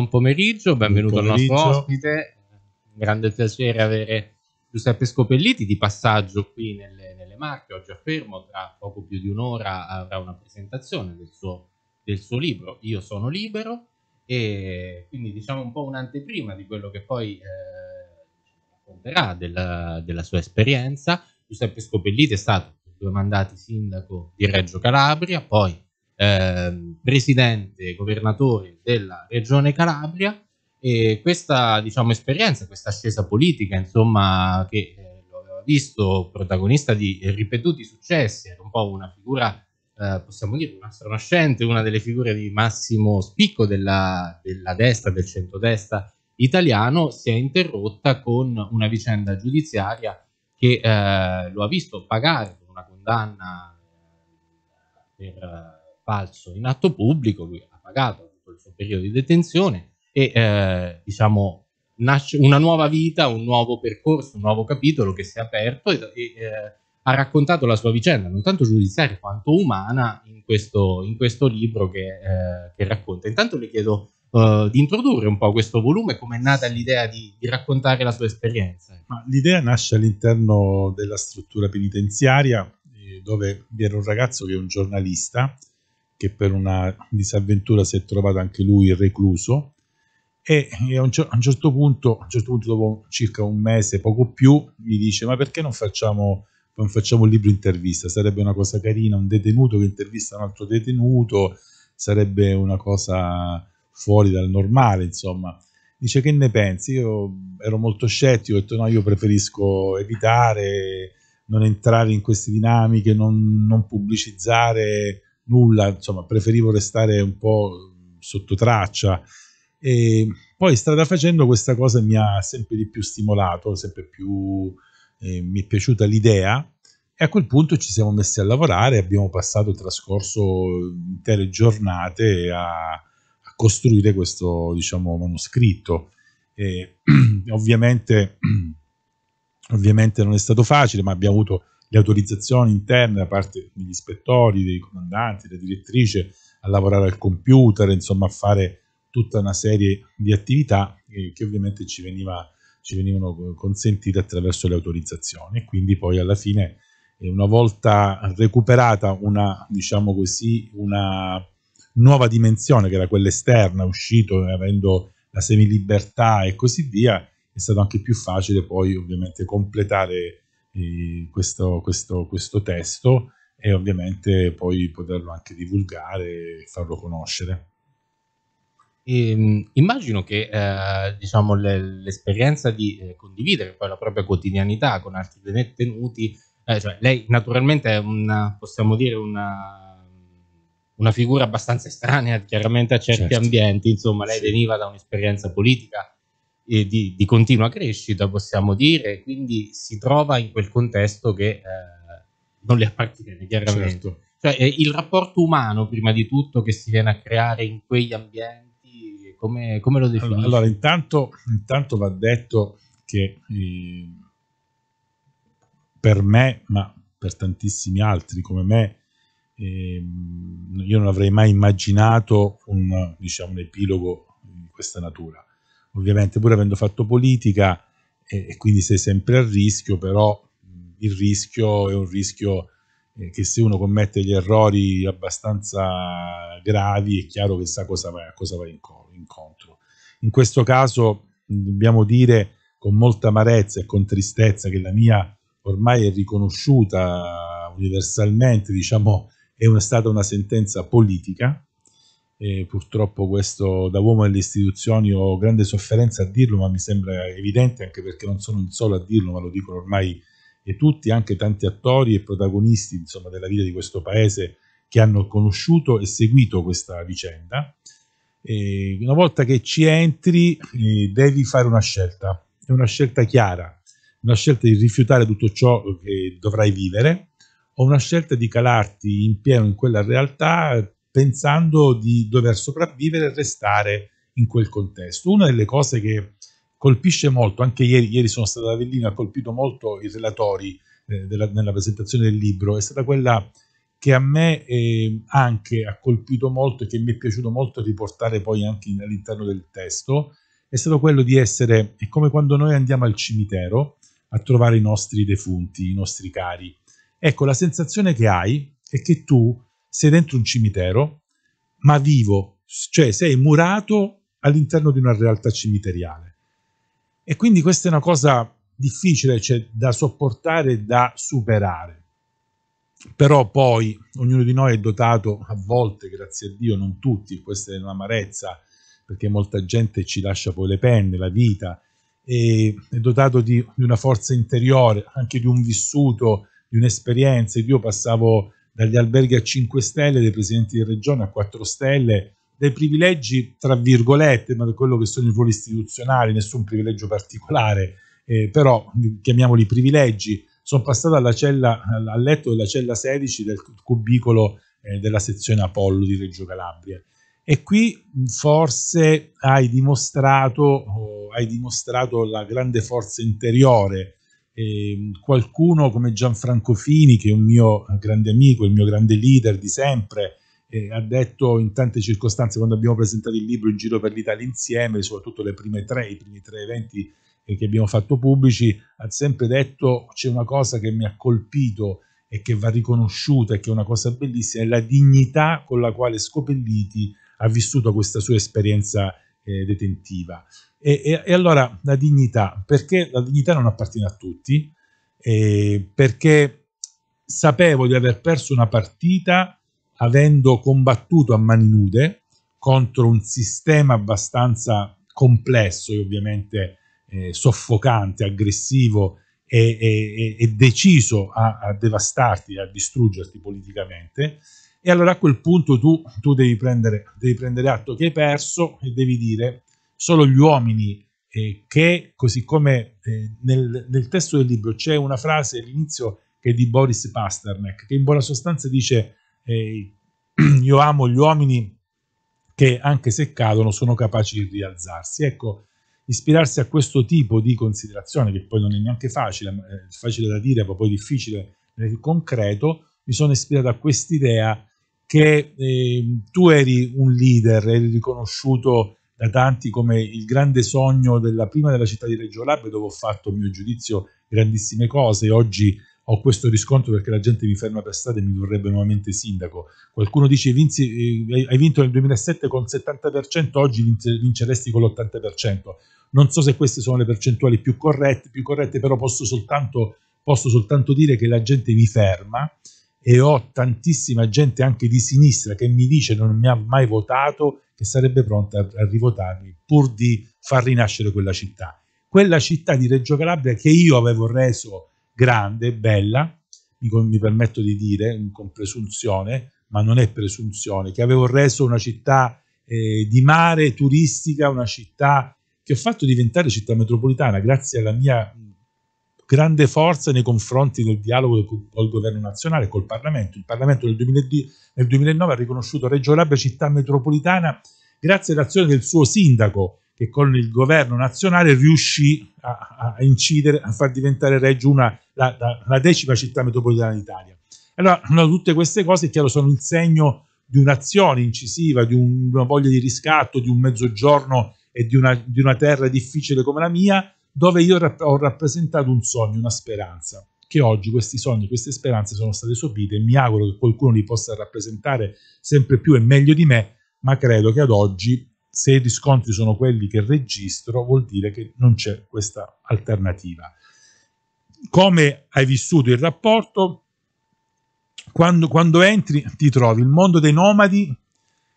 Buon pomeriggio, benvenuto Buon pomeriggio. al nostro ospite. Un grande piacere avere Giuseppe Scopelliti di passaggio qui nelle, nelle Marche, oggi a Fermo, tra poco più di un'ora avrà una presentazione del suo, del suo libro Io sono libero e quindi diciamo un po' un'anteprima di quello che poi eh, racconterà della, della, sua esperienza. Giuseppe Scopelliti è stato due mandati sindaco di Reggio Calabria, poi Ehm, presidente governatore della regione Calabria e questa diciamo, esperienza, questa ascesa politica insomma che eh, lo aveva visto protagonista di ripetuti successi, era un po' una figura eh, possiamo dire una sconoscente, una delle figure di massimo spicco della, della destra, del centrodestra italiano, si è interrotta con una vicenda giudiziaria che eh, lo ha visto pagare con una condanna eh, per falso in atto pubblico, lui ha pagato tutto il suo periodo di detenzione e eh, diciamo nasce una nuova vita, un nuovo percorso, un nuovo capitolo che si è aperto e, e eh, ha raccontato la sua vicenda, non tanto giudiziaria quanto umana, in questo, in questo libro che, eh, che, racconta. Intanto le chiedo uh, di introdurre un po' questo volume, come è nata l'idea di, di, raccontare la sua esperienza. Ma l'idea nasce all'interno della struttura penitenziaria, eh, dove vi era un ragazzo che è un giornalista che per una disavventura si è trovato anche lui recluso e a un, certo punto, a un certo punto dopo circa un mese, poco più, mi dice ma perché non facciamo, non facciamo un libro intervista? Sarebbe una cosa carina, un detenuto che intervista un altro detenuto, sarebbe una cosa fuori dal normale, insomma. Dice che ne pensi? Io ero molto scettico, ho detto no, io preferisco evitare, non entrare in queste dinamiche, non, non pubblicizzare nulla, insomma preferivo restare un po' sotto traccia e poi strada facendo questa cosa mi ha sempre di più stimolato, sempre più eh, mi è piaciuta l'idea e a quel punto ci siamo messi a lavorare, abbiamo passato, trascorso intere giornate a, a costruire questo diciamo, manoscritto. E, ovviamente, ovviamente non è stato facile, ma abbiamo avuto le autorizzazioni interne da parte degli ispettori, dei comandanti, della direttrice a lavorare al computer, insomma a fare tutta una serie di attività eh, che ovviamente ci, veniva, ci, venivano eh, consentite attraverso le autorizzazioni. e Quindi poi alla fine, eh, una volta recuperata una, diciamo così, una nuova dimensione che era quella esterna, uscito avendo la semilibertà e così via, è stato anche più facile poi ovviamente completare questo, questo, questo testo e ovviamente poi poterlo anche divulgare e farlo conoscere. E, ehm, immagino che eh, diciamo, le, l'esperienza di eh, condividere poi la propria quotidianità con altri detenuti, eh, cioè lei naturalmente è una, possiamo dire una, una figura abbastanza estranea chiaramente a certi certo. ambienti, insomma lei sì. veniva da un'esperienza politica di, di, continua crescita, possiamo dire, quindi si trova in quel contesto che eh, non le appartiene chiaramente. Certo. Cioè, eh, il rapporto umano, prima di tutto, che si viene a creare in quegli ambienti, come, come lo definisci? Allora, allora intanto, intanto, va detto che eh, per me, ma per tantissimi altri come me, ehm, io non avrei mai immaginato un, diciamo, un epilogo di questa natura ovviamente pur avendo fatto politica eh, e quindi sei sempre a rischio, però il rischio è un rischio eh, che se uno commette gli errori abbastanza gravi è chiaro che sa cosa va, cosa va incontro. In questo caso dobbiamo dire con molta amarezza e con tristezza che la mia ormai è riconosciuta universalmente, diciamo, è una, stata una sentenza politica, e purtroppo questo da uomo delle istituzioni ho grande sofferenza a dirlo, ma mi sembra evidente anche perché non sono il solo a dirlo, ma lo dicono ormai tutti, anche tanti attori e protagonisti insomma, della vita di questo paese che hanno conosciuto e seguito questa vicenda. E una volta che ci entri eh, devi fare una scelta, è una scelta chiara, una scelta di rifiutare tutto ciò che dovrai vivere o una scelta di calarti in pieno in quella realtà pensando di dover sopravvivere e restare in quel contesto. Una delle cose che colpisce molto, anche ieri, ieri sono stato ad Avellino, ha colpito molto i relatori eh, della, nella presentazione del libro, è stata quella che a me eh, anche ha colpito molto e che mi è piaciuto molto riportare poi anche all'interno del testo, è stato quello di essere, è come quando noi andiamo al cimitero a trovare i nostri defunti, i nostri cari. Ecco, la sensazione che hai è che tu sei dentro un cimitero, ma vivo, cioè sei murato all'interno di una realtà cimiteriale. E quindi questa è una cosa difficile, cioè da sopportare, da superare. Però poi ognuno di noi è dotato, a volte, grazie a Dio, non tutti, questa è un'amarezza, perché molta gente ci lascia poi le penne, la vita, è dotato di, di una forza interiore, anche di un vissuto, di un'esperienza. Io passavo dagli alberghi a 5 stelle, dei presidenti di regione a 4 stelle, dei privilegi tra virgolette, ma da quello che sono i ruoli istituzionali, nessun privilegio particolare, eh, però chiamiamoli privilegi, sono passato alla cella, al letto della cella 16 del cubicolo eh, della sezione Apollo di Reggio Calabria. E qui forse hai dimostrato, oh, hai dimostrato la grande forza interiore eh, qualcuno come Gianfranco Fini, che è un mio grande amico, il mio grande leader di sempre, eh, ha detto in tante circostanze quando abbiamo presentato il libro in giro per l'Italia insieme, soprattutto le prime tre, i primi tre eventi eh, che abbiamo fatto pubblici, ha sempre detto c'è una cosa che mi ha colpito e che va riconosciuta e che è una cosa bellissima, è la dignità con la quale Scopelliti ha vissuto questa sua esperienza eh, detentiva. E, e, e, allora la dignità, perché la dignità non appartiene a tutti, eh, perché sapevo di aver perso una partita avendo combattuto a mani nude contro un sistema abbastanza complesso e ovviamente eh, soffocante, aggressivo e, e, e deciso a, a, devastarti, a distruggerti politicamente. E allora a quel punto tu, tu devi, prendere, devi prendere atto che hai perso e devi dire solo gli uomini eh, che, così come eh, nel, nel, testo del libro c'è una frase all'inizio che è di Boris Pasternak, che in buona sostanza dice eh, io amo gli uomini che anche se cadono sono capaci di rialzarsi. Ecco, ispirarsi a questo tipo di considerazione, che poi non è neanche facile, è eh, facile da dire, ma poi difficile nel concreto, mi sono ispirato a quest'idea che eh, tu eri un leader, eri riconosciuto da tanti come il grande sogno della prima della città di Reggio Lab, dove ho fatto a mio giudizio grandissime cose oggi ho questo riscontro perché la gente mi ferma per strada e mi vorrebbe nuovamente sindaco. Qualcuno dice vinci, eh, hai vinto nel 2007 con il 70%, oggi vinceresti con l'80%. Non so se queste sono le percentuali più corrette, più corrette però posso soltanto, posso soltanto dire che la gente mi ferma e ho tantissima gente anche di sinistra che mi dice non mi ha mai votato che sarebbe pronta a rivotarmi pur di far rinascere quella città. Quella città di Reggio Calabria che io avevo reso grande, bella, mi, permetto di dire con presunzione, ma non è presunzione, che avevo reso una città eh, di mare turistica, una città che ho fatto diventare città metropolitana grazie alla mia grande forza nei confronti del dialogo col, governo nazionale, col Parlamento. Il Parlamento nel, 2010, nel 2009 ha riconosciuto Reggio Calabria città metropolitana grazie all'azione del suo sindaco che con il governo nazionale riuscì a, a incidere, a far diventare Reggio una, la, la, la decima città metropolitana d'Italia. Allora, tutte queste cose, chiaro, sono il segno di un'azione incisiva, di un, una voglia di riscatto, di un mezzogiorno e di una, di una terra difficile come la mia, dove io ho rappresentato un sogno, una speranza, che oggi questi sogni, queste speranze sono state sopite e mi auguro che qualcuno li possa rappresentare sempre più e meglio di me, ma credo che ad oggi, se i riscontri sono quelli che registro, vuol dire che non c'è questa alternativa. Come hai vissuto il rapporto? Quando, quando entri ti trovi il mondo dei nomadi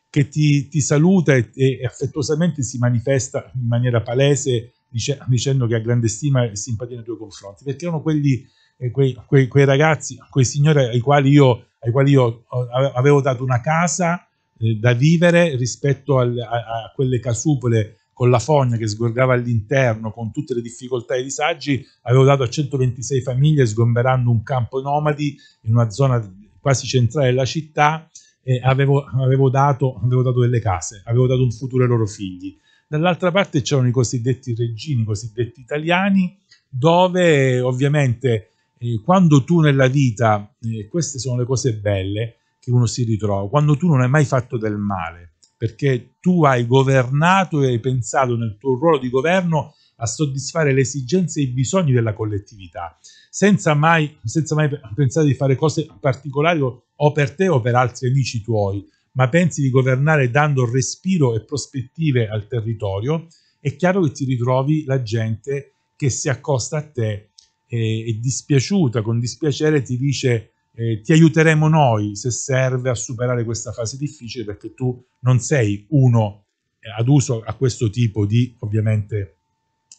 che ti, ti saluta e, e affettuosamente si manifesta in maniera palese dice, dicendo che ha grande stima e simpatia nei tuoi confronti, perché erano quelli, eh, quei, quei, quei, ragazzi, quei signori ai quali io, ai quali io oh, avevo dato una casa eh, da vivere rispetto al, a, a, quelle casupole con la fogna che sgorgava all'interno, con tutte le difficoltà e i disagi, avevo dato a 126 famiglie sgomberando un campo nomadi in una zona quasi centrale della città e avevo, avevo, dato, avevo dato delle case, avevo dato un futuro ai loro figli. Dall'altra parte c'erano i cosiddetti regini, i cosiddetti italiani, dove ovviamente eh, quando tu nella vita, eh, queste sono le cose belle che uno si ritrova, quando tu non hai mai fatto del male, perché tu hai governato e hai pensato nel tuo ruolo di governo a soddisfare le esigenze e i bisogni della collettività, senza mai, senza mai pensare di fare cose particolari o per te o per altri amici tuoi, ma pensi di governare dando respiro e prospettive al territorio, è chiaro che ti ritrovi la gente che si accosta a te e, eh, e dispiaciuta, con dispiacere ti dice eh, ti aiuteremo noi se serve a superare questa fase difficile perché tu non sei uno eh, ad uso a questo tipo di, ovviamente,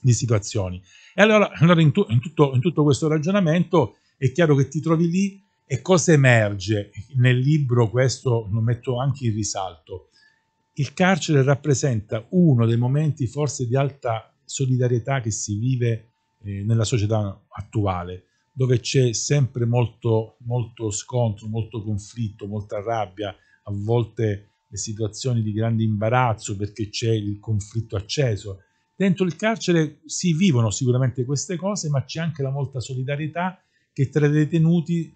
di situazioni. E allora, allora in, tu, in, tutto, in tutto questo ragionamento è chiaro che ti trovi lì e cosa emerge? Nel libro questo lo metto anche in risalto. Il carcere rappresenta uno dei momenti forse di alta solidarietà che si vive eh, nella società attuale, dove c'è sempre molto, molto scontro, molto conflitto, molta rabbia, a volte le situazioni di grande imbarazzo perché c'è il conflitto acceso. Dentro il carcere si vivono sicuramente queste cose, ma c'è anche la molta solidarietà che tra i detenuti eh,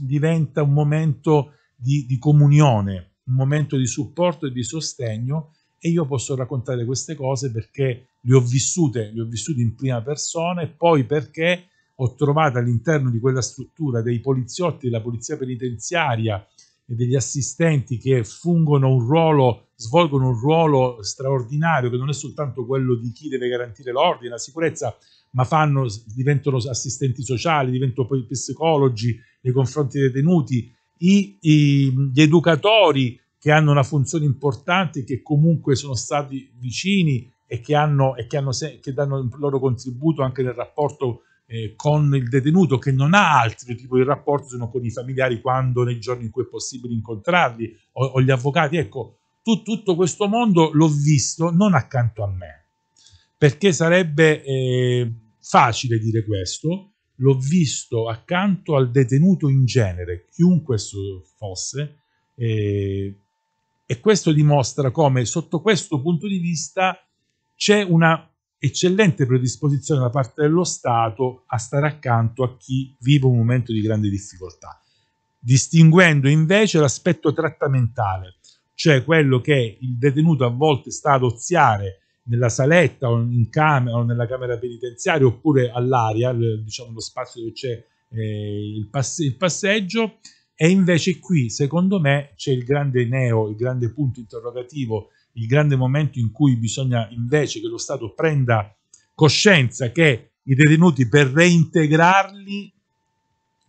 diventa un momento di, di comunione, un momento di supporto e di sostegno e io posso raccontare queste cose perché le ho vissute, le ho vissute in prima persona e poi perché ho trovato all'interno di quella struttura dei poliziotti della polizia penitenziaria e degli assistenti che fungono un ruolo, svolgono un ruolo straordinario che non è soltanto quello di chi deve garantire l'ordine, la sicurezza, ma fanno, diventano assistenti sociali, diventano poi psicologi nei confronti dei detenuti, i, i, gli educatori che hanno una funzione importante, che comunque sono stati vicini e che, hanno, e che, hanno, che danno il loro contributo anche nel rapporto eh, con il detenuto, che non ha altro tipo di rapporto se non con i familiari quando nei giorni in cui è possibile incontrarli o, o gli avvocati. Ecco, tu, tutto questo mondo l'ho visto non accanto a me, perché sarebbe eh, facile dire questo, l'ho visto accanto al detenuto in genere, chiunque esso fosse, eh, e questo dimostra come sotto questo punto di vista c'è una eccellente predisposizione da parte dello Stato a stare accanto a chi vive un momento di grande difficoltà, distinguendo invece l'aspetto trattamentale, cioè quello che il detenuto a volte sta ad oziare nella saletta o in camera o nella camera penitenziaria oppure all'aria, diciamo lo spazio dove c'è eh, il, passe- il passeggio. E invece qui, secondo me, c'è il grande neo, il grande punto interrogativo, il grande momento in cui bisogna invece che lo Stato prenda coscienza che i detenuti per reintegrarli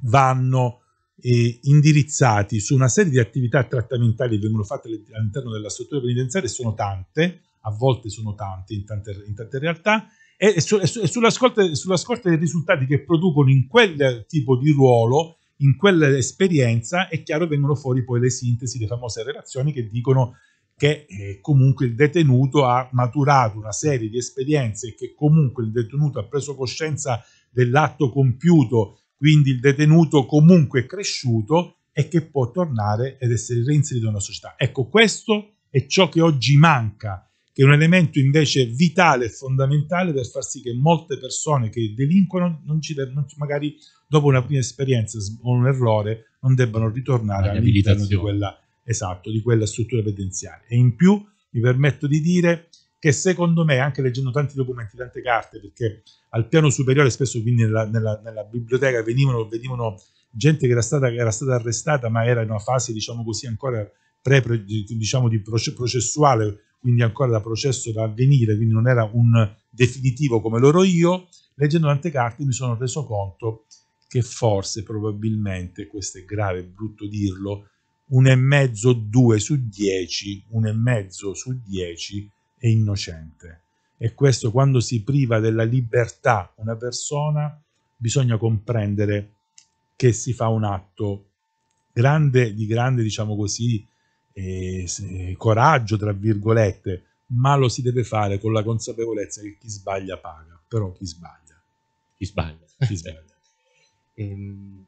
vanno eh, indirizzati su una serie di attività trattamentali che vengono fatte all'interno della struttura penitenziaria e sono tante, a volte sono tanti in tante, in tante realtà, e, su, e, su, e sulla, scorta, sulla scorta dei risultati che producono in quel tipo di ruolo, in quell'esperienza, è chiaro che vengono fuori poi le sintesi, le famose relazioni che dicono che eh, comunque il detenuto ha maturato una serie di esperienze e che comunque il detenuto ha preso coscienza dell'atto compiuto, quindi il detenuto comunque è cresciuto e che può tornare ed essere reinserito nella società. Ecco, questo è ciò che oggi manca che è un elemento invece vitale e fondamentale per far sì che molte persone che delinquono, non ci, non, magari dopo una prima esperienza o un errore, non debbano ritornare all'interno di quella, esatto, di quella struttura penitenziaria. E in più mi permetto di dire che secondo me, anche leggendo tanti documenti, tante carte, perché al piano superiore spesso quindi nella, nella, nella biblioteca venivano, venivano, gente che era, stata, che era stata arrestata ma era in una fase, diciamo così, ancora pre, diciamo, di processuale quindi ancora da processo da avvenire, quindi non era un definitivo come loro io, leggendo tante carte mi sono reso conto che forse, probabilmente, questo è grave, è brutto dirlo, un e mezzo, due su dieci, un e mezzo su dieci è innocente. E questo quando si priva della libertà una persona, bisogna comprendere che si fa un atto grande, di grande, diciamo così, eh, se, coraggio, tra virgolette, ma lo si deve fare con la consapevolezza che chi sbaglia paga, però chi sbaglia. Chi sbaglia. Chi sbaglia. ehm,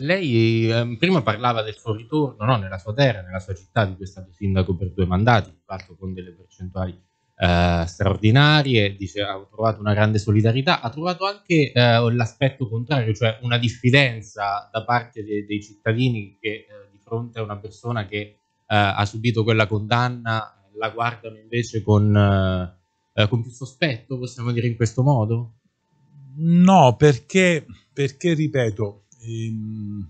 lei eh, prima parlava del suo ritorno no, nella sua terra, nella sua città, di cui è stato sindaco per due mandati, di fatto con delle percentuali eh, straordinarie, dice ha trovato una grande solidarietà, ha trovato anche eh, l'aspetto contrario, cioè una diffidenza da parte de- dei cittadini che eh, fronte a una persona che eh, ha subito quella condanna, la guardano invece con, eh, con più sospetto, possiamo dire in questo modo? No, perché, perché ripeto, ehm,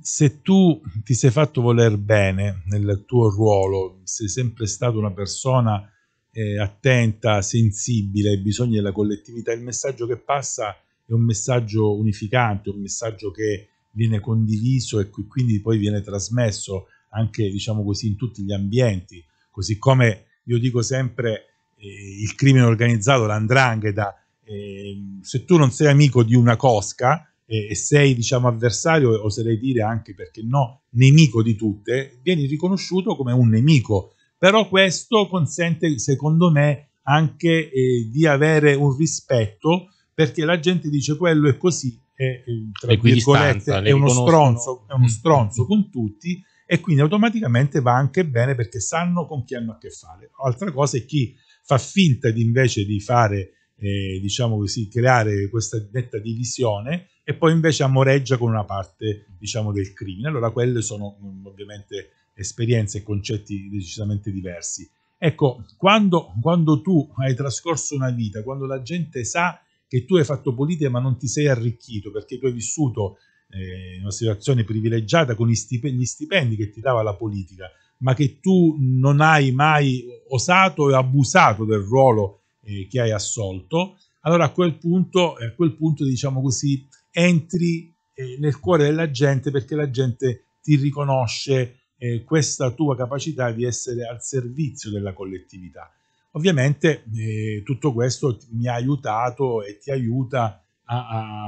se tu ti sei fatto voler bene nel tuo ruolo, sei sempre stato una persona eh, attenta, sensibile ai bisogni della collettività, il messaggio che passa è un messaggio unificante, un messaggio che viene condiviso e quindi poi viene trasmesso anche diciamo così in tutti gli ambienti, così come io dico sempre eh, il crimine organizzato, l'andrangheta, eh, se tu non sei amico di una cosca eh, e sei diciamo avversario, oserei dire anche perché no, nemico di tutte, vieni riconosciuto come un nemico, però questo consente secondo me anche eh, di avere un rispetto perché la gente dice quello è così, è, eh, tra è virgolette, è uno, stronzo, è uno mm. stronzo mm. con tutti e quindi automaticamente va anche bene perché sanno con chi hanno a che fare. Altra cosa è chi fa finta di invece di fare, eh, diciamo così, creare questa netta divisione e poi invece amoreggia con una parte, diciamo, del crimine. Allora quelle sono mm, ovviamente esperienze e concetti decisamente diversi. Ecco, quando, quando tu hai trascorso una vita, quando la gente sa che tu hai fatto politica ma non ti sei arricchito perché tu hai vissuto eh, in una situazione privilegiata con gli stipendi, gli stipendi che ti dava la politica, ma che tu non hai mai osato e abusato del ruolo eh, che hai assolto, allora a quel punto, a quel punto diciamo così, entri eh, nel cuore della gente perché la gente ti riconosce eh, questa tua capacità di essere al servizio della collettività. Ovviamente eh, tutto questo mi ha aiutato e ti aiuta a, a,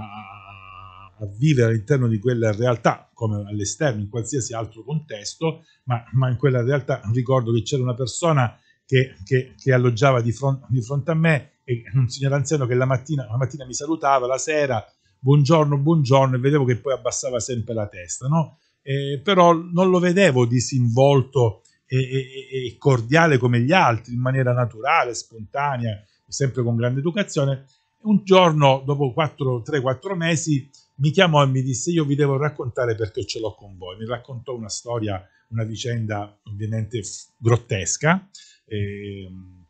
a vivere all'interno di quella realtà, come all'esterno, in qualsiasi altro contesto, ma, ma in quella realtà ricordo che c'era una persona che, che, che alloggiava di, front, di, fronte a me e un signor anziano che la mattina, la mattina mi salutava, la sera buongiorno, buongiorno, e vedevo che poi abbassava sempre la testa, no? Eh, però non lo vedevo disinvolto e, e, e cordiale come gli altri, in maniera naturale, spontanea, sempre con grande educazione. Un giorno, dopo 3-4 mesi, mi chiamò e mi disse io vi devo raccontare perché ce l'ho con voi. Mi raccontò una storia, una vicenda ovviamente grottesca. E, ehm,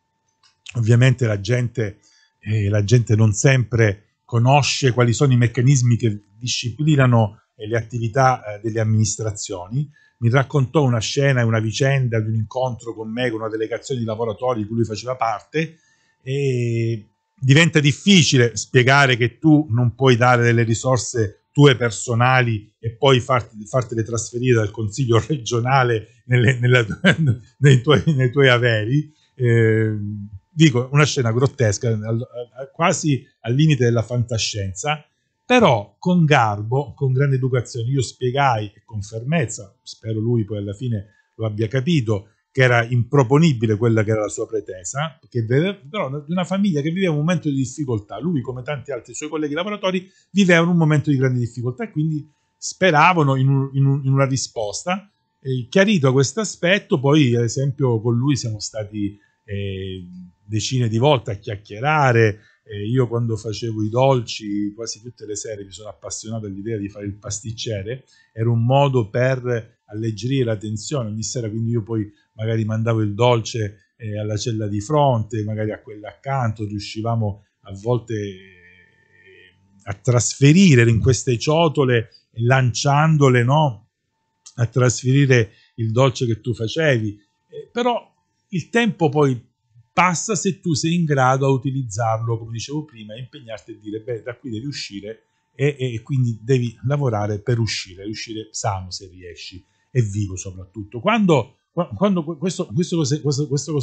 ovviamente la gente, eh, la gente, non sempre conosce quali sono i meccanismi che disciplinano eh, le attività eh, delle amministrazioni mi raccontò una scena e una vicenda di un incontro con me, con una delegazione di lavoratori di cui lui faceva parte e diventa difficile spiegare che tu non puoi dare delle risorse tue personali e poi farti, fartele trasferire dal consiglio regionale nelle, nella, nei, tuoi, nei, tuoi, averi. Eh, dico, una scena grottesca, quasi al limite della fantascienza, però con garbo, con grande educazione. Io spiegai con fermezza, spero lui poi alla fine lo abbia capito, che era improponibile quella che era la sua pretesa, che però di una famiglia che viveva un momento di difficoltà. Lui, come tanti altri suoi colleghi lavoratori, vivevano un momento di grande difficoltà e quindi speravano in, un, in, un, in una risposta. E chiarito questo aspetto, poi ad esempio con lui siamo stati eh, decine di volte a chiacchierare, eh, io quando facevo i dolci, quasi tutte le sere mi sono appassionato all'idea di fare il pasticcere, era un modo per alleggerire la tensione ogni sera, quindi io poi magari mandavo il dolce eh, alla cella di fronte, magari a quella accanto, riuscivamo a volte eh, a trasferire in queste ciotole, lanciandole, no? a trasferire il dolce che tu facevi, eh, però il tempo poi passa se tu sei in grado a utilizzarlo, come dicevo prima, e impegnarti a dire, beh, da qui devi uscire e, e quindi devi lavorare per uscire, uscire sano se riesci e vivo soprattutto. Quando, quando questo, questo, questo, questo,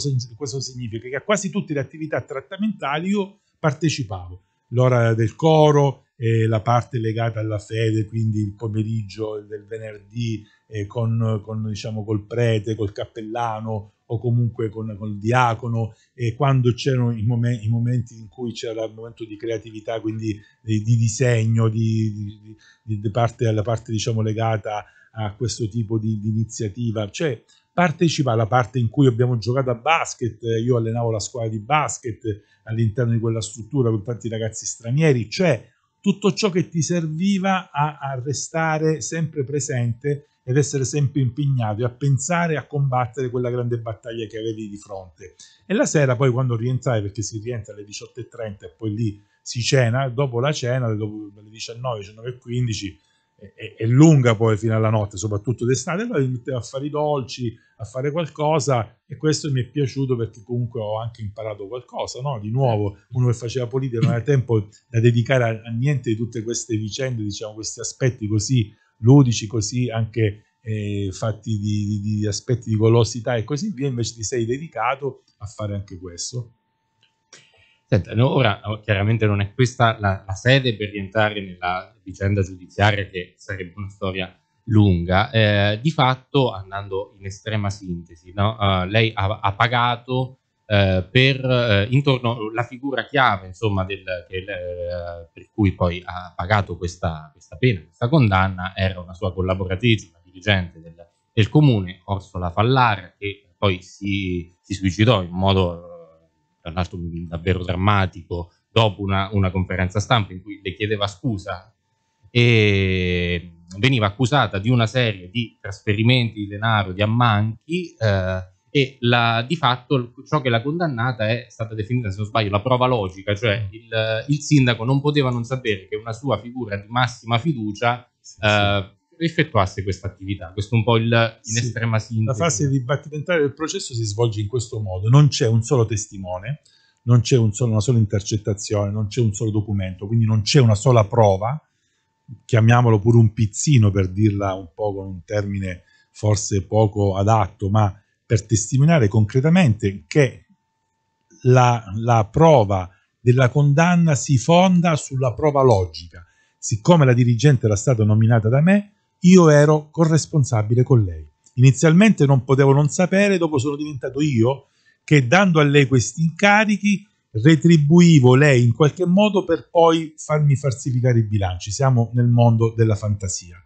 significa che a quasi tutte le attività trattamentali io partecipavo, l'ora del coro, eh, la parte legata alla fede, quindi il pomeriggio del venerdì eh, con, con, diciamo, col prete, col cappellano, o comunque con, con il diacono, e quando c'erano i, momen- i, momenti in cui c'era il momento di creatività, quindi di, di disegno, di, di, di, parte, la parte diciamo, legata a questo tipo di, iniziativa. Cioè, partecipa alla parte in cui abbiamo giocato a basket, io allenavo la squadra di basket all'interno di quella struttura con tanti ragazzi stranieri, cioè tutto ciò che ti serviva a, a restare sempre presente ed essere sempre impegnato e a pensare a combattere quella grande battaglia che avevi di fronte. E la sera poi quando rientrai, perché si rientra alle 18.30 e poi lì si cena, dopo la cena, dopo alle 19, 19.15, è, è, lunga poi fino alla notte, soprattutto d'estate, allora mi mettevo a fare i dolci, a fare qualcosa e questo mi è piaciuto perché comunque ho anche imparato qualcosa, no? Di nuovo, uno che faceva politica non aveva tempo da dedicare a, a niente di tutte queste vicende, diciamo, questi aspetti così ludici, così anche eh, fatti di, di, di, aspetti di golosità e così via, invece ti sei dedicato a fare anche questo. Senta, no, ora chiaramente non è questa la, la, sede per rientrare nella vicenda giudiziaria che sarebbe una storia lunga, eh, di fatto andando in estrema sintesi, no? uh, lei ha, ha pagato eh, per eh, intorno alla figura chiave insomma del, del, eh, per cui poi ha pagato questa, questa, pena, questa condanna era una sua collaboratrice, una dirigente del, del comune, Orsola Fallar, che poi si, si suicidò in modo eh, tra l'altro davvero drammatico dopo una, una conferenza stampa in cui le chiedeva scusa e veniva accusata di una serie di trasferimenti di denaro, di ammanchi eh, e la, di fatto ciò che l'ha condannata è stata definita, se non sbaglio, la prova logica, cioè mm. il, il sindaco non poteva non sapere che una sua figura di massima fiducia sì, eh, sì. effettuasse questa attività. Questo è un po' il, in sì. estrema sintesi. La fase dibattimentale del processo si svolge in questo modo, non c'è un solo testimone, non c'è un solo, una sola intercettazione, non c'è un solo documento, quindi non c'è una sola prova, chiamiamolo pure un pizzino per dirla un po' con un termine forse poco adatto, ma per testimoniare concretamente che la, la prova della condanna si fonda sulla prova logica. Siccome la dirigente era stata nominata da me, io ero corresponsabile con lei. Inizialmente non potevo non sapere, dopo sono diventato io che dando a lei questi incarichi retribuivo lei in qualche modo per poi farmi falsificare i bilanci. Siamo nel mondo della fantasia.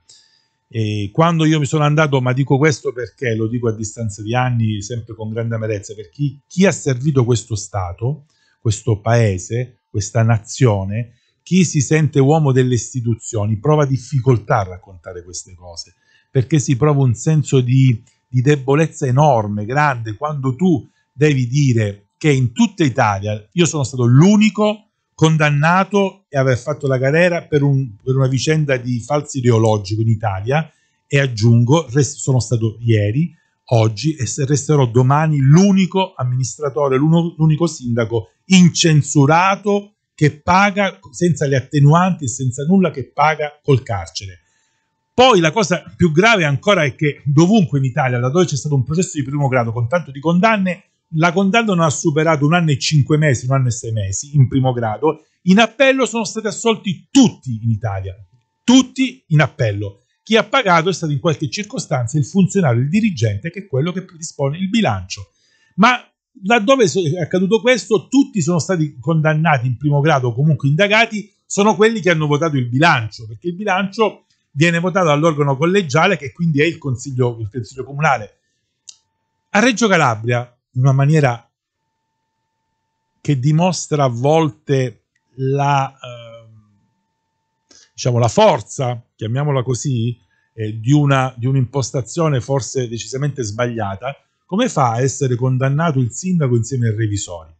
E quando io mi sono andato, ma dico questo perché lo dico a distanza di anni, sempre con grande amarezza, per chi, chi ha servito questo Stato, questo paese, questa nazione, chi si sente uomo delle istituzioni prova difficoltà a raccontare queste cose, perché si prova un senso di, di debolezza enorme, grande, quando tu devi dire che in tutta Italia io sono stato l'unico condannato e aver fatto la galera per, un, per una vicenda di falso ideologico in Italia e aggiungo, rest, sono stato ieri, oggi e resterò domani l'unico amministratore, l'unico sindaco incensurato che paga senza le attenuanti e senza nulla che paga col carcere. Poi la cosa più grave ancora è che dovunque in Italia, laddove c'è stato un processo di primo grado con tanto di condanne, la condanna ha superato un anno e cinque mesi, un anno e sei mesi in primo grado. In appello sono stati assolti tutti in Italia, tutti in appello. Chi ha pagato è stato in qualche circostanza il funzionario, il dirigente, che è quello che predispone il bilancio. Ma laddove è accaduto questo, tutti sono stati condannati in primo grado o comunque indagati, sono quelli che hanno votato il bilancio, perché il bilancio viene votato dall'organo collegiale che quindi è il consiglio, il consiglio comunale. A Reggio Calabria in una maniera che dimostra a volte la, eh, diciamo, la forza, chiamiamola così, eh, di, una, di un'impostazione forse decisamente sbagliata, come fa a essere condannato il sindaco insieme ai revisori?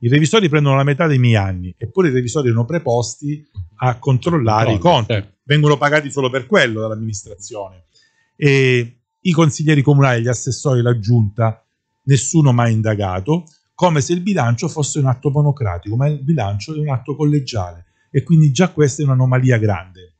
I revisori prendono la metà dei miei anni, eppure i revisori erano preposti a controllare no, i conti, certo. vengono pagati solo per quello dall'amministrazione. E I consiglieri comunali, gli assessori, la giunta nessuno mai indagato, come se il bilancio fosse un atto monocratico, ma il bilancio è un atto collegiale e quindi già questa è un'anomalia grande.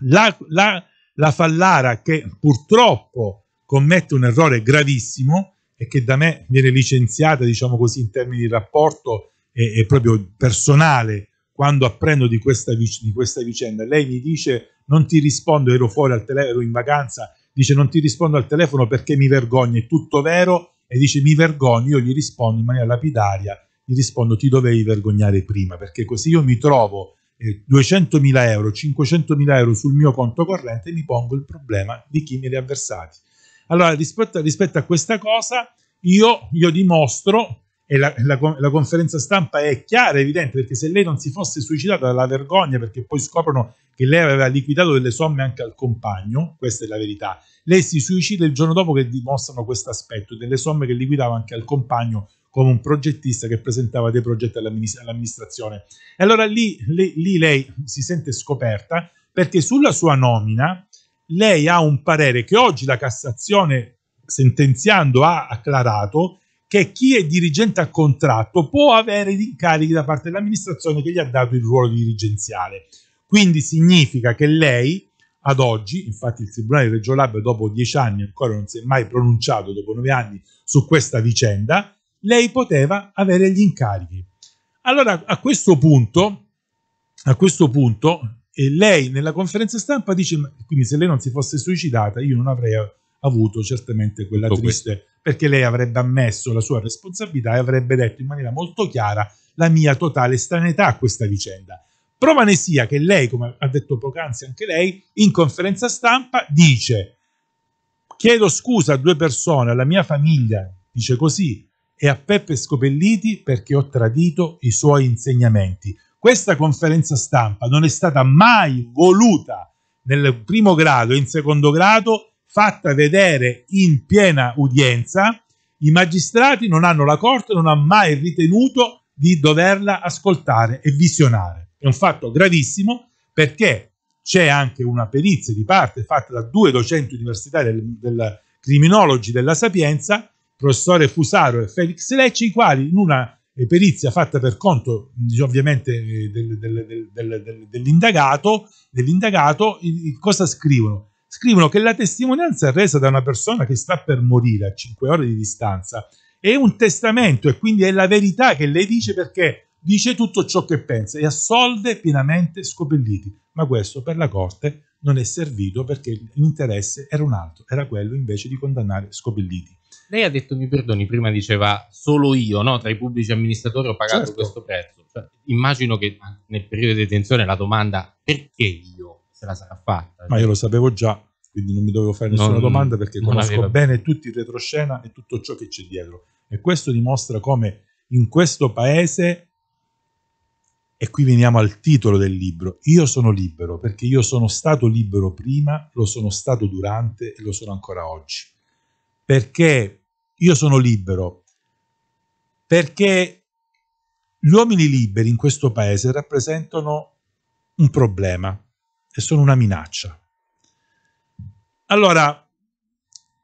La, la, la Fallara che purtroppo commette un errore gravissimo e che da me viene licenziata, diciamo così, in termini di rapporto e, e proprio personale quando apprendo di questa, di questa, vicenda. Lei mi dice non ti rispondo, ero fuori al telefono, ero in vacanza, dice non ti rispondo al telefono perché mi vergogno, è tutto vero, e dice mi vergogno, io gli rispondo in maniera lapidaria, gli rispondo ti dovevi vergognare prima, perché così io mi trovo eh, 200.000 euro, 500.000 euro sul mio conto corrente e mi pongo il problema di chi mi ha versati. Allora rispetto, rispetto a questa cosa io, io dimostro e la, la, la, conferenza stampa è chiara, evidente, perché se lei non si fosse suicidata dalla vergogna, perché poi scoprono che lei aveva liquidato delle somme anche al compagno, questa è la verità. Lei si suicida il giorno dopo che dimostrano questo aspetto, delle somme che liquidava anche al compagno come un progettista che presentava dei progetti all'amministrazione. E allora lì, lì, lì lei si sente scoperta perché sulla sua nomina lei ha un parere che oggi la Cassazione, sentenziando, ha acclarato che chi è dirigente a contratto può avere incarichi da parte dell'amministrazione che gli ha dato il ruolo dirigenziale. Quindi significa che lei, ad oggi, infatti il Tribunale di Reggio Labio dopo dieci anni ancora non si è mai pronunciato, dopo nove anni, su questa vicenda, lei poteva avere gli incarichi. Allora, a questo punto, a questo punto eh, lei nella conferenza stampa dice, quindi se lei non si fosse suicidata, io non avrei avuto certamente quella Tutto triste, questo. perché lei avrebbe ammesso la sua responsabilità e avrebbe detto in maniera molto chiara la mia totale stranità a questa vicenda. Prova ne sia che lei, come ha detto poc'anzi anche lei, in conferenza stampa dice chiedo scusa a due persone, alla mia famiglia, dice così, e a Peppe Scopelliti perché ho tradito i suoi insegnamenti. Questa conferenza stampa non è stata mai voluta nel primo grado e in secondo grado, fatta vedere in piena udienza. I magistrati non hanno, la Corte non ha mai ritenuto di doverla ascoltare e visionare. È un fatto gravissimo perché c'è anche una perizia di parte fatta da due docenti universitari del, del criminologi della Sapienza, professore Fusaro e Felix Lecce, i quali in una perizia fatta per conto ovviamente eh, del, del, dell'indagato, dell'indagato, cosa scrivono? Scrivono che la testimonianza resa da una persona che sta per morire a 5 ore di distanza, è un testamento e quindi è la verità che lei dice perché dice tutto ciò che pensa e assolve pienamente Scopelliti, ma questo per la Corte non è servito perché l'interesse era un altro, era quello invece di condannare Scopelliti. Lei ha detto, mi perdoni, prima diceva solo io, no? tra i pubblici amministratori ho pagato certo. questo prezzo. Cioè, immagino che nel periodo di detenzione la domanda perché io se la sarà fatta. Ma io lo sapevo già, quindi non mi dovevo fare nessuna non, domanda perché conosco aveva... bene tutti il retroscena e tutto ciò che c'è dietro. E questo dimostra come in questo paese e qui veniamo al titolo del libro. Io sono libero perché io sono stato libero prima, lo sono stato durante e lo sono ancora oggi. Perché io sono libero? Perché gli uomini liberi in questo paese rappresentano un problema e sono una minaccia. Allora,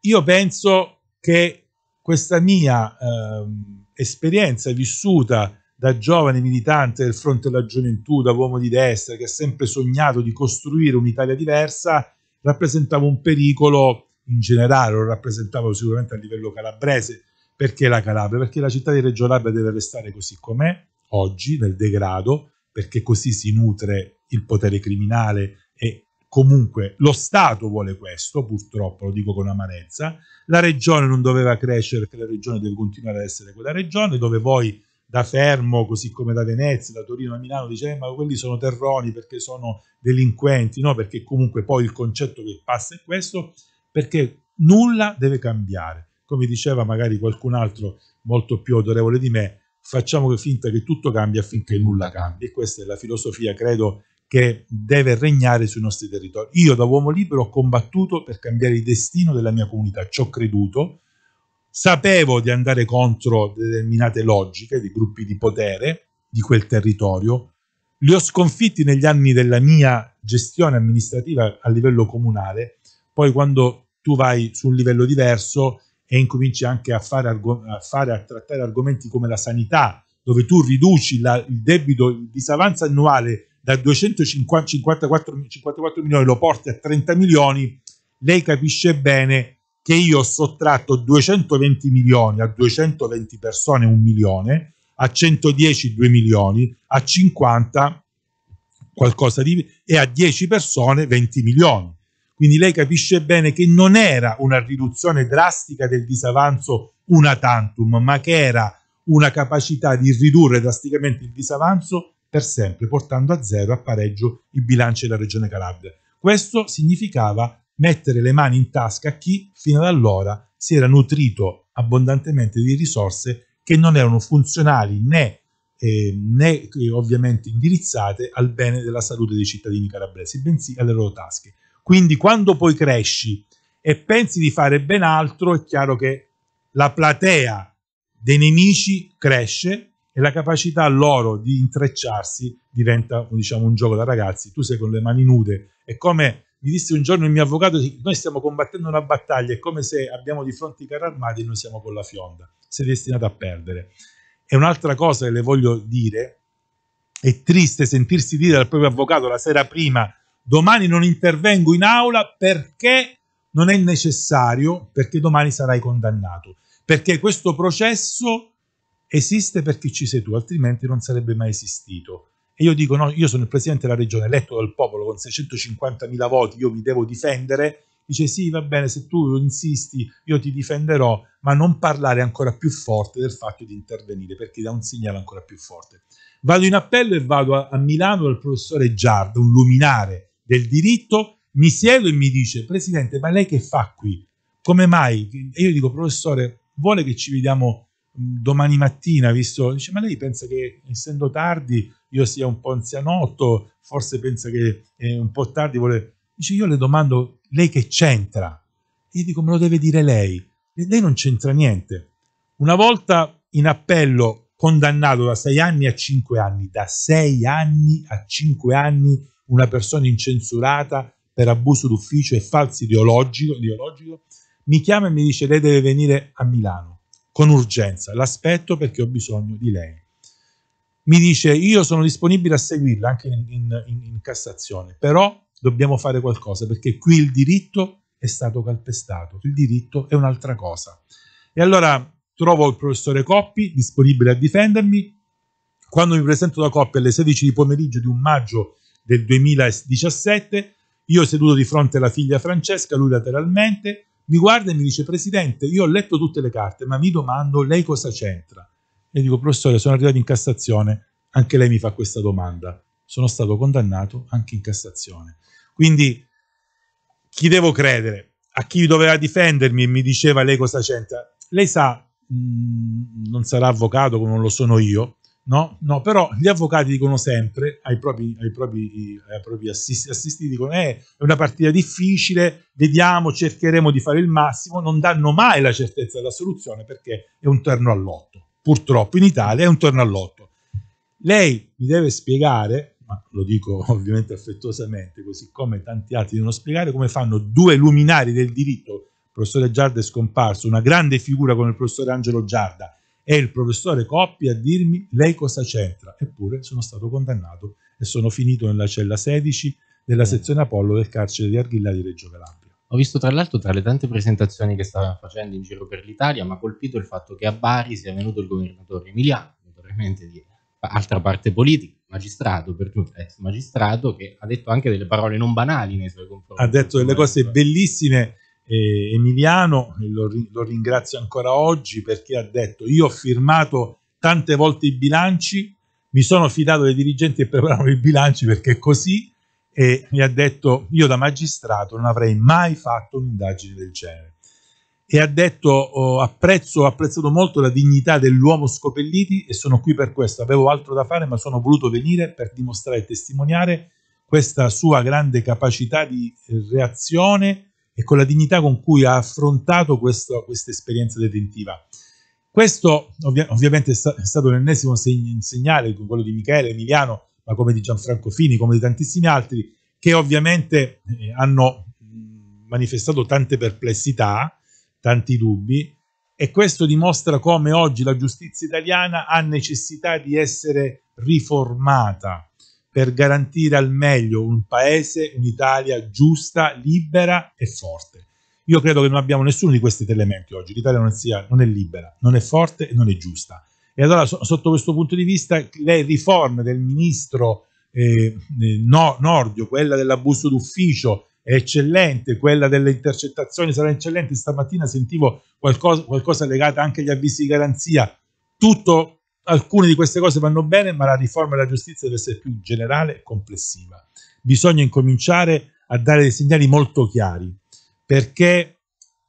io penso che questa mia eh, esperienza vissuta da giovane militante del fronte della gioventù, da uomo di destra che ha sempre sognato di costruire un'Italia diversa, rappresentava un pericolo in generale, lo rappresentava sicuramente a livello calabrese. Perché la Calabria? Perché la città di Reggio Calabria deve restare così com'è, oggi, nel degrado, perché così si nutre il potere criminale e comunque lo Stato vuole questo, purtroppo lo dico con amarezza, la regione non doveva crescere perché la regione deve continuare ad essere quella regione dove voi da Fermo, così come da Venezia, da Torino a Milano, dice eh, ma quelli sono terroni perché sono delinquenti, no? Perché comunque poi il concetto che passa è questo, perché nulla deve cambiare. Come diceva magari qualcun altro molto più autorevole di me, facciamo finta che tutto cambi affinché nulla cambi. E questa è la filosofia, credo, che deve regnare sui nostri territori. Io da uomo libero ho combattuto per cambiare il destino della mia comunità, ci ho creduto, sapevo di andare contro determinate logiche dei gruppi di potere di quel territorio, li ho sconfitti negli anni della mia gestione amministrativa a livello comunale, poi quando tu vai su un livello diverso e incominci anche a, fare, a, fare, a trattare argomenti come la sanità, dove tu riduci la, il debito, il disavanzo annuale da 254 54 milioni, lo porti a 30 milioni, lei capisce bene che io ho sottratto 220 milioni a 220 persone un milione, a 110 2 milioni, a 50 qualcosa di e a 10 persone 20 milioni. Quindi lei capisce bene che non era una riduzione drastica del disavanzo una tantum, ma che era una capacità di ridurre drasticamente il disavanzo per sempre, portando a zero a pareggio il bilancio della Regione Calabria. Questo significava mettere le mani in tasca a chi fino ad allora si era nutrito abbondantemente di risorse che non erano funzionali né, ehm, eh, né ovviamente indirizzate al bene della salute dei cittadini calabresi, bensì alle loro tasche. Quindi quando poi cresci e pensi di fare ben altro, è chiaro che la platea dei nemici cresce e la capacità loro di intrecciarsi diventa diciamo, un gioco da ragazzi. Tu sei con le mani nude, e come mi disse un giorno il mio avvocato, noi stiamo combattendo una battaglia, è come se abbiamo di fronte i carri armati e noi siamo con la fionda, sei destinato a perdere. E un'altra cosa che le voglio dire, è triste sentirsi dire dal proprio avvocato la sera prima, domani non intervengo in aula perché non è necessario, perché domani sarai condannato, perché questo processo esiste perché ci sei tu, altrimenti non sarebbe mai esistito e io dico no, io sono il presidente della regione eletto dal popolo con 650.000 voti, io mi devo difendere, dice sì va bene se tu insisti io ti difenderò, ma non parlare ancora più forte del fatto di intervenire perché dà un segnale ancora più forte. Vado in appello e vado a, a Milano dal professore Giarda, un luminare del diritto, mi siedo e mi dice presidente ma lei che fa qui? Come mai? E io dico professore vuole che ci vediamo domani mattina, visto, dice, ma lei pensa che essendo tardi io sia un po' anzianotto, forse pensa che è eh, un po' tardi, vuole... Dice, io le domando, lei che c'entra? E io dico, me lo deve dire lei. E lei non c'entra niente. Una volta in appello condannato da sei anni a cinque anni, da sei anni a cinque anni una persona incensurata per abuso d'ufficio e falso ideologico, ideologico mi chiama e mi dice lei deve venire a Milano con urgenza, l'aspetto perché ho bisogno di lei. Mi dice io sono disponibile a seguirla anche in, in, in Cassazione, però dobbiamo fare qualcosa perché qui il diritto è stato calpestato, il diritto è un'altra cosa. E allora trovo il professore Coppi disponibile a difendermi. Quando mi presento da Coppi alle 16 di pomeriggio di un maggio del 2017, io seduto di fronte alla figlia Francesca, lui lateralmente, mi guarda e mi dice presidente io ho letto tutte le carte ma mi domando lei cosa c'entra e dico professore sono arrivato in Cassazione anche lei mi fa questa domanda sono stato condannato anche in Cassazione quindi chi devo credere a chi doveva difendermi e mi diceva lei cosa c'entra lei sa mh, mm, non sarà avvocato come non lo sono io No? no, però gli avvocati dicono sempre ai propri, ai propri, ai propri assist, assistiti, dicono eh, è una partita difficile, vediamo, cercheremo di fare il massimo, non danno mai la certezza della soluzione perché è un torno all'otto. Purtroppo in Italia è un torno all'otto. Lei mi deve spiegare, ma lo dico ovviamente affettuosamente, così come tanti altri devono spiegare, come fanno due luminari del diritto, il professore Giarda è scomparso, una grande figura come il professore Angelo Giarda, e il professore Coppi a dirmi lei cosa c'entra. Eppure sono stato condannato e sono finito nella cella 16 della mm. sezione Apollo del carcere di Arghilla di Reggio Calabria. Ho visto tra l'altro tra le tante presentazioni che stava facendo in giro per l'Italia, mi ha colpito il fatto che a Bari sia venuto il governatore Emiliano, naturalmente di altra parte politica, magistrato per tutto, ex eh, magistrato, che ha detto anche delle parole non banali nei suoi confronti. Ha detto delle cose bellissime eh, Emiliano, lo, lo ringrazio ancora oggi perché ha detto io ho firmato tante volte i bilanci, mi sono fidato dei dirigenti che preparano i bilanci perché è così e mi ha detto io da magistrato non avrei mai fatto un'indagine del genere e ha detto oh, apprezzo, ho apprezzato molto la dignità dell'uomo Scopelliti e sono qui per questo, avevo altro da fare ma sono voluto venire per dimostrare e testimoniare questa sua grande capacità di reazione e con la dignità con cui ha affrontato questa esperienza detentiva. Questo ovvia ovviamente è, sta è stato l'ennesimo seg segnale, quello di Michele, Emiliano, ma come di Gianfranco Fini, come di tantissimi altri, che ovviamente eh, hanno manifestato tante perplessità, tanti dubbi, e questo dimostra come oggi la giustizia italiana ha necessità di essere riformata, per garantire al meglio un paese, un'Italia giusta, libera e forte. Io credo che non abbiamo nessuno di questi elementi oggi. L'Italia non, sia, non è libera, non è forte e non è giusta. E allora, so, sotto questo punto di vista, le riforme del ministro eh, eh no, Nordio, quella dell'abuso d'ufficio, è eccellente, quella delle intercettazioni sarà eccellente. Stamattina sentivo qualcosa, qualcosa legato anche agli avvisi di garanzia. Tutto Alcune di queste cose vanno bene, ma la riforma della giustizia deve essere più generale e complessiva. Bisogna incominciare a dare dei segnali molto chiari, perché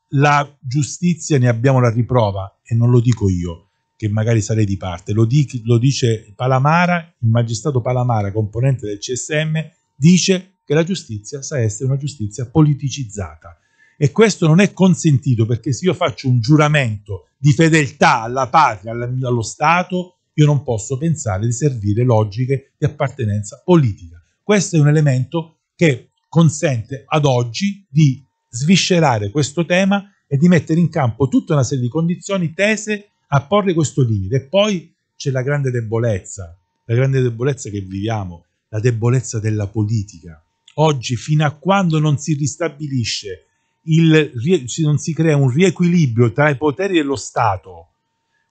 la giustizia ne abbiamo la riprova, e non lo dico io, che magari sarei di parte, lo, di, lo dice Palamara, il magistrato Palamara, componente del CSM, dice che la giustizia sa essere una giustizia politicizzata e questo non è consentito perché se io faccio un giuramento di fedeltà alla patria, allo Stato, io non posso pensare di servire logiche di appartenenza politica. Questo è un elemento che consente ad oggi di sviscerare questo tema e di mettere in campo tutta una serie di condizioni tese a porre questo limite. E poi c'è la grande debolezza, la grande debolezza che viviamo, la debolezza della politica. Oggi, fino a quando non si ristabilisce il, non si crea un riequilibrio tra i poteri dello Stato,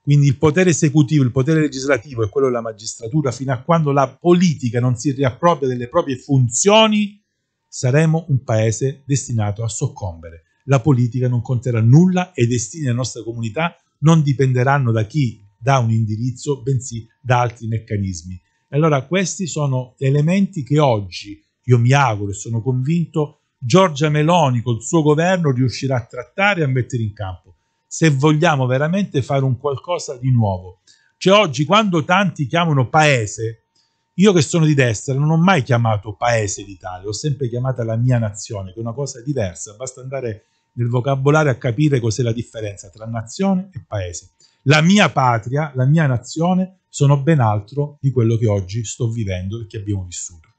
quindi il potere esecutivo, il potere legislativo e quello della magistratura, fino a quando la politica non si riappropria delle proprie funzioni, saremo un paese destinato a soccombere. La politica non conterà nulla e i destini della nostra comunità non dipenderanno da chi dà un indirizzo, bensì da altri meccanismi. Allora questi sono elementi che oggi, io mi auguro e sono convinto, Giorgia Meloni col suo governo riuscirà a trattare e a mettere in campo, se vogliamo veramente fare un qualcosa di nuovo. Cioè oggi quando tanti chiamano paese, io che sono di destra non ho mai chiamato paese l'Italia, ho sempre chiamata la mia nazione, che è una cosa diversa, basta andare nel vocabolario a capire cos'è la differenza tra nazione e paese. La mia patria, la mia nazione sono ben altro di quello che oggi sto vivendo e che abbiamo vissuto.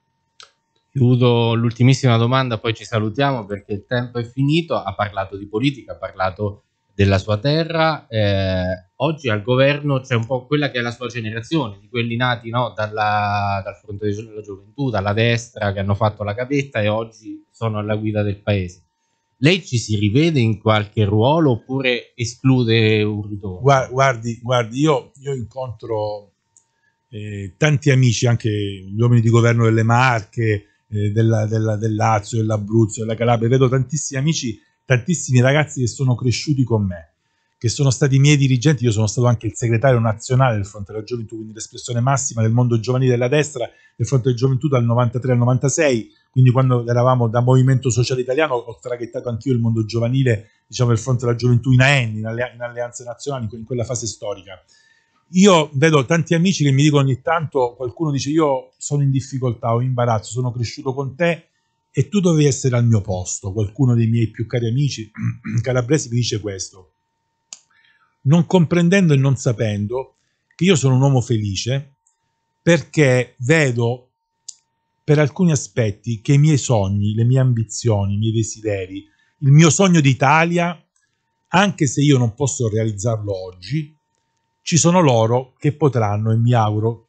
Chiudo l'ultimissima domanda, poi ci salutiamo perché il tempo è finito. Ha parlato di politica, ha parlato della sua terra. Eh, oggi al governo c'è un po' quella che è la sua generazione, di quelli nati no, dalla, dal fronte della gioventù, dalla destra, che hanno fatto la gavetta e oggi sono alla guida del paese. Lei ci si rivede in qualche ruolo oppure esclude un ritorno? Guardi, guardi io, io incontro eh, tanti amici, anche gli uomini di governo delle Marche, eh, della, della, del Lazio, dell'Abruzzo, della Calabria, vedo tantissimi amici, tantissimi ragazzi che sono cresciuti con me, che sono stati miei dirigenti, io sono stato anche il segretario nazionale del Fronte della Gioventù, quindi l'espressione massima del mondo giovanile della destra, del Fronte della Gioventù dal 93 al 96, quindi quando eravamo da Movimento Sociale Italiano ho traghettato anch'io il mondo giovanile, diciamo, del Fronte della Gioventù in AEN, in, alle- in Alleanze Nazionali, in quella fase storica. Io vedo tanti amici che mi dicono ogni tanto, qualcuno dice io sono in difficoltà, ho imbarazzo, sono cresciuto con te e tu dovevi essere al mio posto. Qualcuno dei miei più cari amici calabresi mi dice questo. Non comprendendo e non sapendo che io sono un uomo felice perché vedo per alcuni aspetti che i miei sogni, le mie ambizioni, i miei desideri, il mio sogno d'Italia, anche se io non posso realizzarlo oggi, ci sono loro che potranno, e mi auguro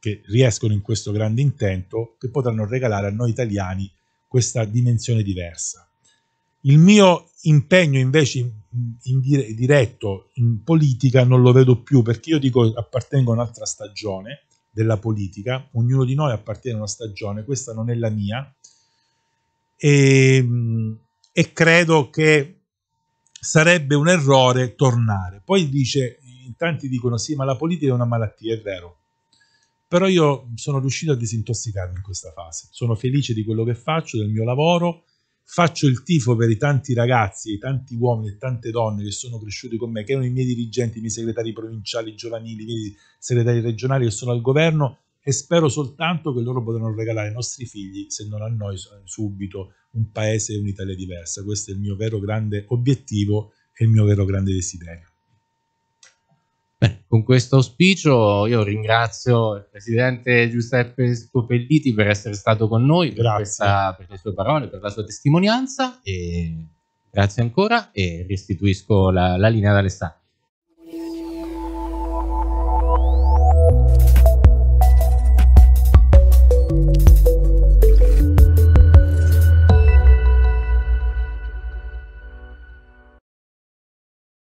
che riescono in questo grande intento, che potranno regalare a noi italiani questa dimensione diversa. Il mio impegno invece in, dire, diretto in politica non lo vedo più perché io dico appartengo a un'altra stagione della politica, ognuno di noi appartiene a una stagione, questa non è la mia e, ehm, e credo che sarebbe un errore tornare. Poi dice in tanti dicono sì, ma la politica è una malattia, è vero. Però io sono riuscito a disintossicarmi in questa fase. Sono felice di quello che faccio, del mio lavoro, faccio il tifo per i tanti ragazzi, i tanti uomini e tante donne che sono cresciuti con me, che erano i miei dirigenti, i miei segretari provinciali, giovanili, i miei segretari regionali che sono al governo e spero soltanto che loro potranno regalare ai nostri figli, se non a noi subito, un paese e un'Italia diversa. Questo è il mio vero grande obiettivo e il mio vero grande desiderio. Beh, con questo auspicio io ringrazio il Presidente Giuseppe Scopelliti per essere stato con noi, per, questa, per le sue parole, per la sua testimonianza e grazie ancora e restituisco la, la linea ad Alessandro.